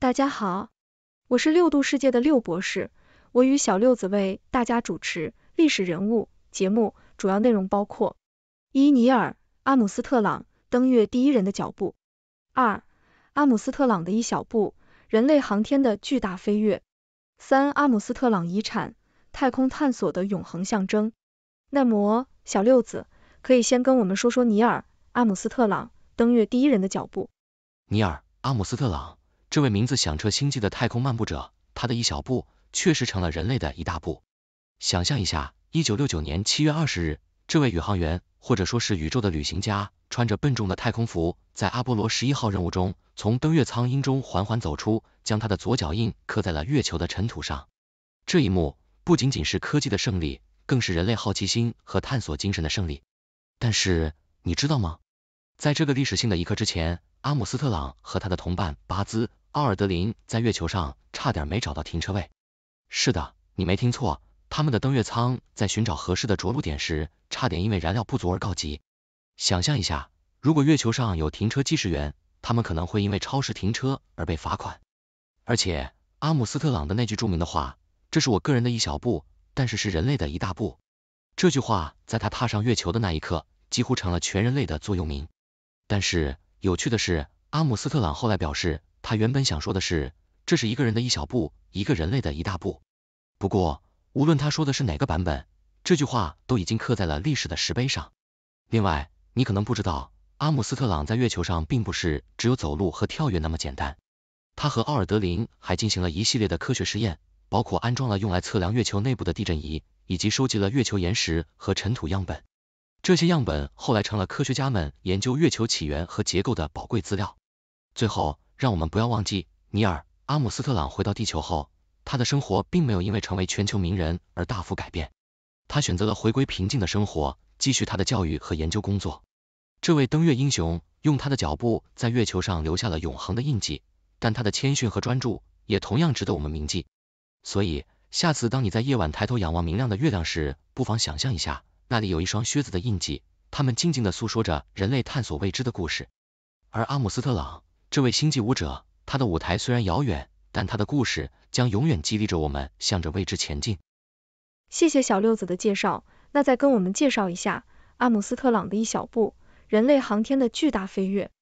大家好，我是六度世界的六博士，我与小六子为大家主持历史人物节目，主要内容包括：一、尼尔·阿姆斯特朗登月第一人的脚步；二、阿姆斯特朗的一小步，人类航天的巨大飞跃；三、阿姆斯特朗遗产，太空探索的永恒象征。那么，小六子可以先跟我们说说尼尔·阿姆斯特朗登月第一人的脚步。尼尔·阿姆斯特朗。这位名字响彻星际的太空漫步者，他的一小步确实成了人类的一大步。想象一下，一九六九年七月二十日，这位宇航员或者说是宇宙的旅行家，穿着笨重的太空服，在阿波罗十一号任务中从登月舱阴中缓缓走出，将他的左脚印刻在了月球的尘土上。这一幕不仅仅是科技的胜利，更是人类好奇心和探索精神的胜利。但是你知道吗？在这个历史性的一刻之前，阿姆斯特朗和他的同伴巴兹。奥尔德林在月球上差点没找到停车位。是的，你没听错，他们的登月舱在寻找合适的着陆点时，差点因为燃料不足而告急。想象一下，如果月球上有停车计时员，他们可能会因为超时停车而被罚款。而且，阿姆斯特朗的那句著名的话：“这是我个人的一小步，但是是人类的一大步。”这句话在他踏上月球的那一刻，几乎成了全人类的座右铭。但是，有趣的是，阿姆斯特朗后来表示。他原本想说的是，这是一个人的一小步，一个人类的一大步。不过，无论他说的是哪个版本，这句话都已经刻在了历史的石碑上。另外，你可能不知道，阿姆斯特朗在月球上并不是只有走路和跳跃那么简单。他和奥尔德林还进行了一系列的科学实验，包括安装了用来测量月球内部的地震仪，以及收集了月球岩石和尘土样本。这些样本后来成了科学家们研究月球起源和结构的宝贵资料。最后。让我们不要忘记，尼尔·阿姆斯特朗回到地球后，他的生活并没有因为成为全球名人而大幅改变。他选择了回归平静的生活，继续他的教育和研究工作。这位登月英雄用他的脚步在月球上留下了永恒的印记，但他的谦逊和专注也同样值得我们铭记。所以，下次当你在夜晚抬头仰望明亮的月亮时，不妨想象一下，那里有一双靴子的印记，他们静静的诉说着人类探索未知的故事。而阿姆斯特朗。这位星际舞者，他的舞台虽然遥远，但他的故事将永远激励着我们向着未知前进。谢谢小六子的介绍，那再跟我们介绍一下阿姆斯特朗的一小步，人类航天的巨大飞跃。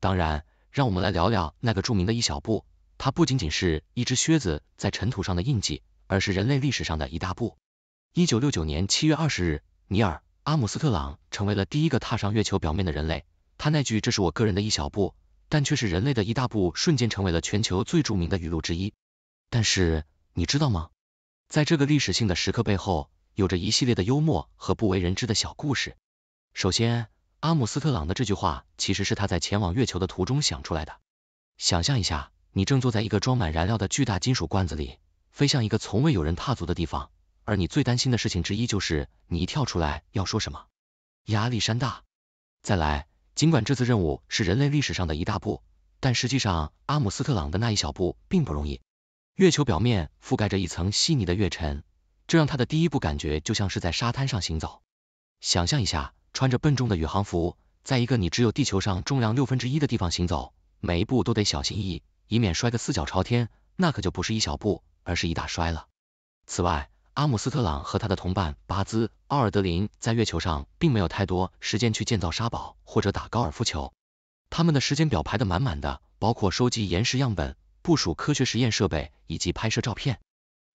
当然，让我们来聊聊那个著名的一小步，它不仅仅是一只靴子在尘土上的印记，而是人类历史上的一大步。一九六九年七月二十日，尼尔·阿姆斯特朗成为了第一个踏上月球表面的人类，他那句这是我个人的一小步。但却是人类的一大步，瞬间成为了全球最著名的语录之一。但是你知道吗？在这个历史性的时刻背后，有着一系列的幽默和不为人知的小故事。首先，阿姆斯特朗的这句话其实是他在前往月球的途中想出来的。想象一下，你正坐在一个装满燃料的巨大金属罐子里，飞向一个从未有人踏足的地方，而你最担心的事情之一就是你一跳出来要说什么，压力山大。再来。尽管这次任务是人类历史上的一大步，但实际上阿姆斯特朗的那一小步并不容易。月球表面覆盖着一层细腻的月尘，这让他的第一步感觉就像是在沙滩上行走。想象一下，穿着笨重的宇航服，在一个你只有地球上重量六分之一的地方行走，每一步都得小心翼翼，以免摔个四脚朝天，那可就不是一小步，而是一大摔了。此外，阿姆斯特朗和他的同伴巴兹·奥尔德林在月球上并没有太多时间去建造沙堡或者打高尔夫球，他们的时间表排得满满的，包括收集岩石样本、部署科学实验设备以及拍摄照片。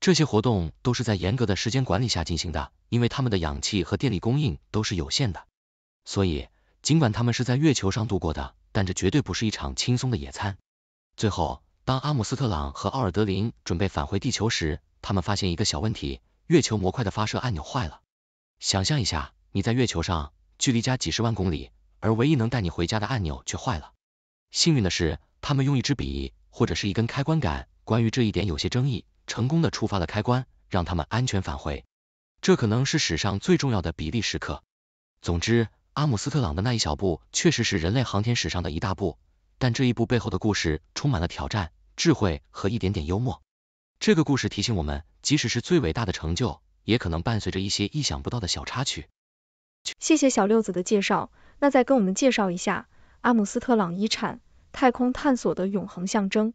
这些活动都是在严格的时间管理下进行的，因为他们的氧气和电力供应都是有限的。所以，尽管他们是在月球上度过的，但这绝对不是一场轻松的野餐。最后，当阿姆斯特朗和奥尔德林准备返回地球时，他们发现一个小问题。月球模块的发射按钮坏了。想象一下，你在月球上，距离家几十万公里，而唯一能带你回家的按钮却坏了。幸运的是，他们用一支笔或者是一根开关杆（关于这一点有些争议），成功的触发了开关，让他们安全返回。这可能是史上最重要的比例时刻。总之，阿姆斯特朗的那一小步确实是人类航天史上的一大步，但这一步背后的故事充满了挑战、智慧和一点点幽默。这个故事提醒我们，即使是最伟大的成就，也可能伴随着一些意想不到的小插曲。谢谢小六子的介绍，那再跟我们介绍一下阿姆斯特朗遗产，太空探索的永恒象征。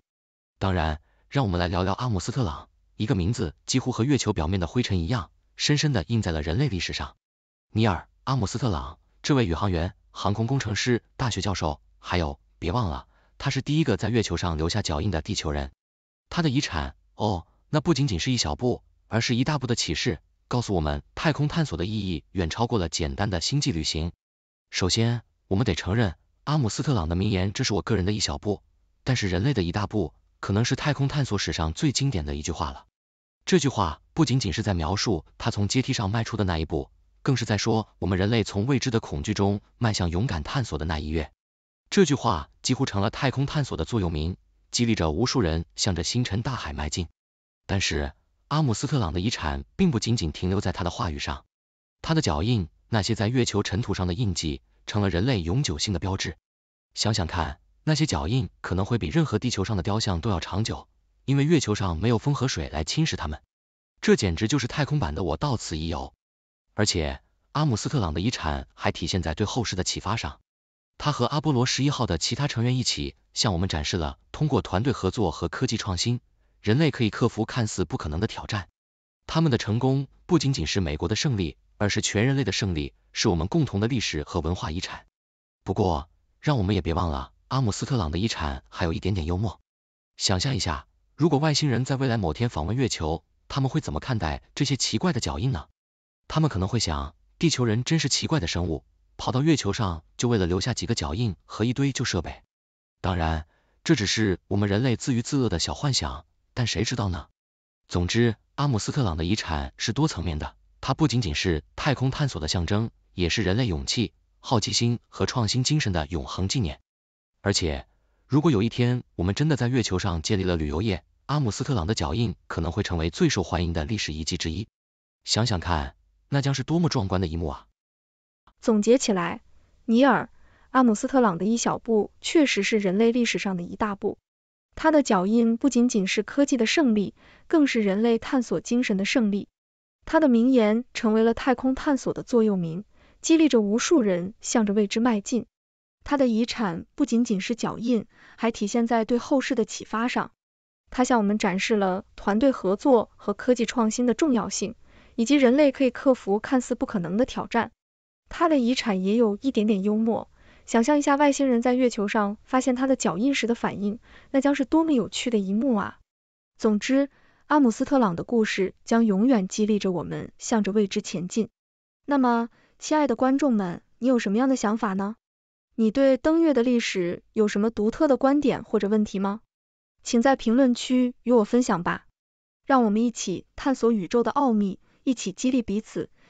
当然，让我们来聊聊阿姆斯特朗，一个名字几乎和月球表面的灰尘一样，深深地印在了人类历史上。尼尔·阿姆斯特朗，这位宇航员、航空工程师、大学教授，还有别忘了，他是第一个在月球上留下脚印的地球人。他的遗产。哦，那不仅仅是一小步，而是一大步的启示，告诉我们太空探索的意义远超过了简单的星际旅行。首先，我们得承认阿姆斯特朗的名言，这是我个人的一小步，但是人类的一大步，可能是太空探索史上最经典的一句话了。这句话不仅仅是在描述他从阶梯上迈出的那一步，更是在说我们人类从未知的恐惧中迈向勇敢探索的那一跃。这句话几乎成了太空探索的座右铭。激励着无数人向着星辰大海迈进。但是阿姆斯特朗的遗产并不仅仅停留在他的话语上，他的脚印，那些在月球尘土上的印记，成了人类永久性的标志。想想看，那些脚印可能会比任何地球上的雕像都要长久，因为月球上没有风和水来侵蚀它们。这简直就是太空版的“我到此一游”。而且阿姆斯特朗的遗产还体现在对后世的启发上。他和阿波罗十一号的其他成员一起，向我们展示了通过团队合作和科技创新，人类可以克服看似不可能的挑战。他们的成功不仅仅是美国的胜利，而是全人类的胜利，是我们共同的历史和文化遗产。不过，让我们也别忘了阿姆斯特朗的遗产还有一点点幽默。想象一下，如果外星人在未来某天访问月球，他们会怎么看待这些奇怪的脚印呢？他们可能会想，地球人真是奇怪的生物。跑到月球上，就为了留下几个脚印和一堆旧设备。当然，这只是我们人类自娱自乐的小幻想，但谁知道呢？总之，阿姆斯特朗的遗产是多层面的，它不仅仅是太空探索的象征，也是人类勇气、好奇心和创新精神的永恒纪念。而且，如果有一天我们真的在月球上建立了旅游业，阿姆斯特朗的脚印可能会成为最受欢迎的历史遗迹之一。想想看，那将是多么壮观的一幕啊！总结起来，尼尔·阿姆斯特朗的一小步确实是人类历史上的一大步。他的脚印不仅仅是科技的胜利，更是人类探索精神的胜利。他的名言成为了太空探索的座右铭，激励着无数人向着未知迈进。他的遗产不仅仅是脚印，还体现在对后世的启发上。他向我们展示了团队合作和科技创新的重要性，以及人类可以克服看似不可能的挑战。他的遗产也有一点点幽默，想象一下外星人在月球上发现他的脚印时的反应，那将是多么有趣的一幕啊！总之，阿姆斯特朗的故事将永远激励着我们向着未知前进。那么，亲爱的观众们，你有什么样的想法呢？你对登月的历史有什么独特的观点或者问题吗？请在评论区与我分享吧，让我们一起探索宇宙的奥秘，一起激励彼此。